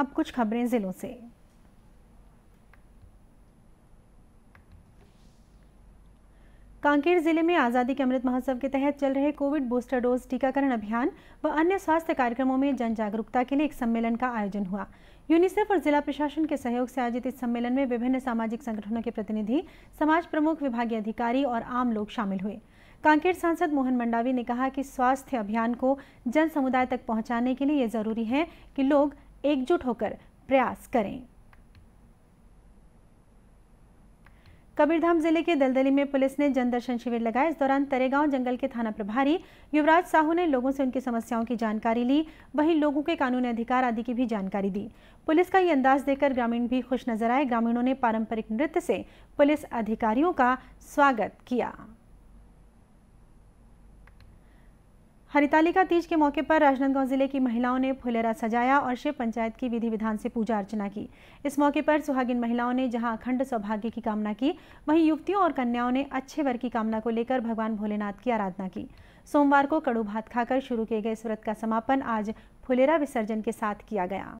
अब कुछ खबरें ज़िलों से कांकेर जिले में आज़ादी के अमृत महोत्सव के तहत चल रहे कोविड बूस्टर डोज टीकाकरण अभियान व अन्य स्वास्थ्य कार्यक्रमों में जन जागरूकता के लिए एक सम्मेलन का आयोजन हुआ यूनिसेफ और जिला प्रशासन के सहयोग से आयोजित इस सम्मेलन में विभिन्न सामाजिक संगठनों के प्रतिनिधि समाज प्रमुख विभागीय अधिकारी और आम लोग शामिल हुए कांकेर सांसद मोहन मंडावी ने कहा कि स्वास्थ्य अभियान को जन समुदाय तक पहुंचाने के लिए ये जरूरी है कि लोग एकजुट होकर प्रयास करें कबीरधाम जिले के दलदली में पुलिस ने जनदर्शन शिविर लगाया इस दौरान तरेगांव जंगल के थाना प्रभारी युवराज साहू ने लोगों से उनकी समस्याओं की जानकारी ली वहीं लोगों के कानूनी अधिकार आदि की भी जानकारी दी पुलिस का ये अंदाज देकर ग्रामीण भी खुश नजर आए ग्रामीणों ने पारंपरिक नृत्य से पुलिस अधिकारियों का स्वागत किया हरितालिका तीज के मौके पर राजनांदगांव जिले की महिलाओं ने फुलेरा सजाया और शिव पंचायत की विधि विधान से पूजा अर्चना की इस मौके पर सुहागिन महिलाओं ने जहां अखंड सौभाग्य की कामना की वहीं युवतियों और कन्याओं ने अच्छे वर की कामना को लेकर भगवान भोलेनाथ की आराधना की सोमवार को कड़ू भात खाकर शुरू किए गए इस व्रत का समापन आज फुलेरा विसर्जन के साथ किया गया